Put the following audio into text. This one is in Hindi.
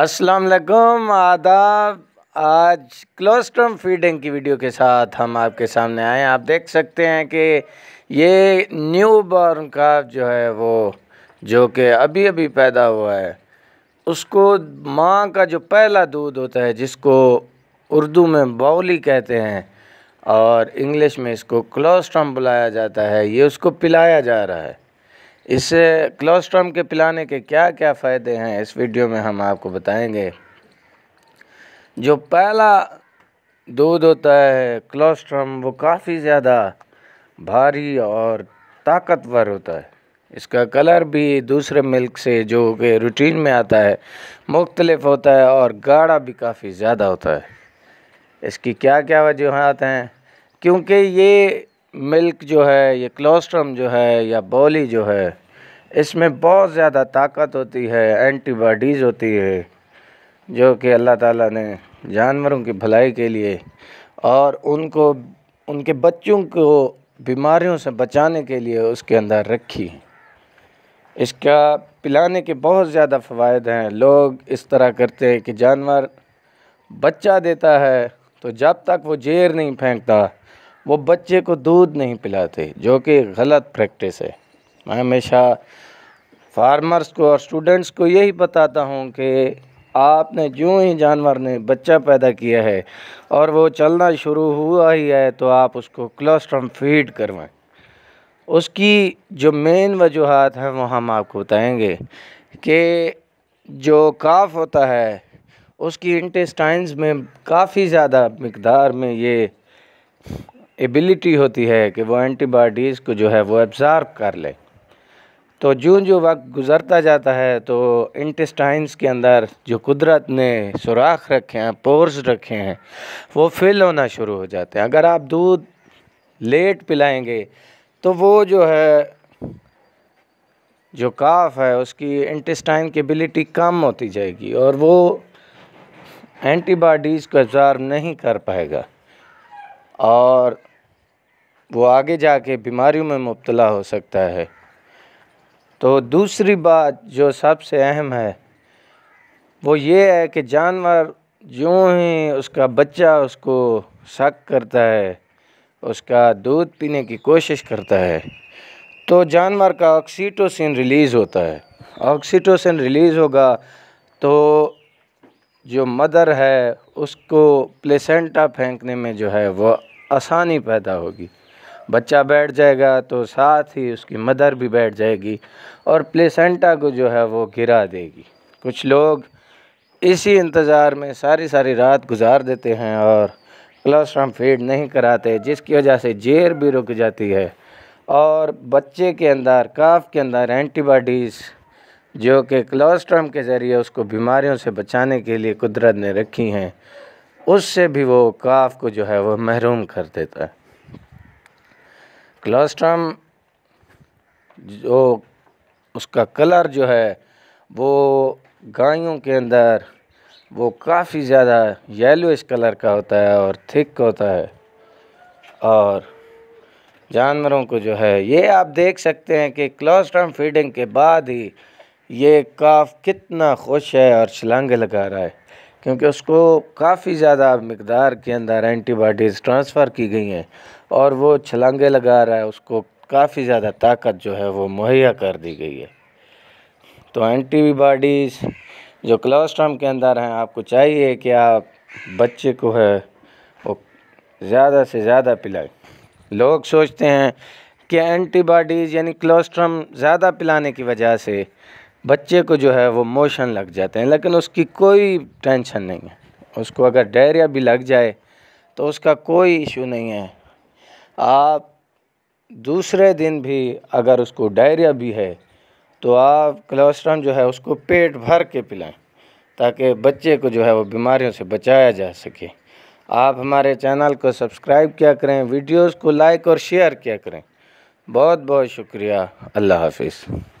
अस्सलाम वालेकुम आदाब आज क्लोस्ट्रम फीडिंग की वीडियो के साथ हम आपके सामने आए आप देख सकते हैं कि ये न्यू बॉर्न का जो है वो जो कि अभी अभी पैदा हुआ है उसको माँ का जो पहला दूध होता है जिसको उर्दू में बाउली कहते हैं और इंग्लिश में इसको क्लोस्ट्रम बुलाया जाता है ये उसको पिलाया जा रहा है इस क्लोस्ट्रम के पिलाने के क्या क्या फ़ायदे हैं इस वीडियो में हम आपको बताएंगे जो पहला दूध होता है क्लोस्ट्रम वो काफ़ी ज़्यादा भारी और ताकतवर होता है इसका कलर भी दूसरे मिल्क से जो कि रूटीन में आता है मुख्तलफ होता है और गाढ़ा भी काफ़ी ज़्यादा होता है इसकी क्या क्या वजूहत हैं क्योंकि ये मिल्क जो है ये क्लोस्ट्रम जो है या बॉली जो है इसमें बहुत ज़्यादा ताकत होती है एंटीबॉडीज़ होती है जो कि अल्लाह ताला ने जानवरों की भलाई के लिए और उनको उनके बच्चों को बीमारियों से बचाने के लिए उसके अंदर रखी इसका पिलाने के बहुत ज़्यादा फ़वाद हैं लोग इस तरह करते हैं कि जानवर बच्चा देता है तो जब तक वो जेर नहीं फेंकता वो बच्चे को दूध नहीं पिलाते जो कि गलत प्रैक्टिस है मैं हमेशा फार्मर्स को और स्टूडेंट्स को यही बताता हूँ कि आपने जो ही जानवर ने बच्चा पैदा किया है और वो चलना शुरू हुआ ही है तो आप उसको क्लोस्ट्रम फीड करवाएं उसकी जो मेन वजूहत हैं वो हम आपको बताएंगे कि जो काफ होता है उसकी इंटेस्टाइंस में काफ़ी ज़्यादा मकदार में ये एबिलिटी होती है कि वो एंटीबॉडीज़ को जो है वो एब्ज़ार्ब कर ले तो जूँ जो वक्त गुज़रता जाता है तो इंटेस्टाइंस के अंदर जो कुदरत ने सुराख रखे हैं पोर्स रखे हैं वो फिल होना शुरू हो जाते हैं अगर आप दूध लेट पिलाएंगे तो वो जो है जो काफ है उसकी इंटेस्टाइन केबिलिटी कम होती जाएगी और वो एंटीबॉडीज़ को एब्ज़ार्व नहीं कर पाएगा और वो आगे जाके बीमारियों में मुबतला हो सकता है तो दूसरी बात जो सबसे अहम है वो ये है कि जानवर जो ही उसका बच्चा उसको शक करता है उसका दूध पीने की कोशिश करता है तो जानवर का ऑक्सीटोसिन रिलीज़ होता है ऑक्सीटोसिन रिलीज़ होगा तो जो मदर है उसको प्लेसेंटा फेंकने में जो है वह आसानी पैदा होगी बच्चा बैठ जाएगा तो साथ ही उसकी मदर भी बैठ जाएगी और प्लेसेंटा को जो है वो गिरा देगी कुछ लोग इसी इंतज़ार में सारी सारी रात गुजार देते हैं और क्लोस्ट्रम फीड नहीं कराते जिसकी वजह से जेर भी रुक जाती है और बच्चे के अंदर काफ के अंदर एंटीबॉडीज़ जो कि क्लोस्ट्रम के ज़रिए उसको बीमारियों से बचाने के लिए कुदरत ने रखी हैं उससे भी वो काफ को जो है वो महरूम कर देता है क्लस्ट्रम जो उसका कलर जो है वो गायों के अंदर वो काफ़ी ज़्यादा येलोइश कलर का होता है और थिक होता है और जानवरों को जो है ये आप देख सकते हैं कि क्लोस्ट्रम फीडिंग के बाद ही ये काफ कितना खुश है और छलांगे लगा रहा है क्योंकि उसको काफ़ी ज़्यादा मकदार के अंदर एंटीबॉडीज़ ट्रांसफ़र की गई हैं और वो छलांगे लगा रहा है उसको काफ़ी ज़्यादा ताकत जो है वो मुहैया कर दी गई है तो एंटीबॉडीज़ जो क्लोस्ट्रम के अंदर हैं आपको चाहिए कि आप बच्चे को है वो ज़्यादा से ज़्यादा पिलाएं लोग सोचते हैं कि एंटीबॉडीज़ यानी क्लोस्ट्रम ज़्यादा पिलाने की वजह से बच्चे को जो है वो मोशन लग जाते हैं लेकिन उसकी कोई टेंशन नहीं है उसको अगर डायरिया भी लग जाए तो उसका कोई इशू नहीं है आप दूसरे दिन भी अगर उसको डायरिया भी है तो आप क्लोस्ट्रम जो है उसको पेट भर के पिलाएं ताकि बच्चे को जो है वो बीमारियों से बचाया जा सके आप हमारे चैनल को सब्सक्राइब किया करें वीडियोस को लाइक और शेयर किया करें बहुत बहुत शुक्रिया अल्लाह हाफिज़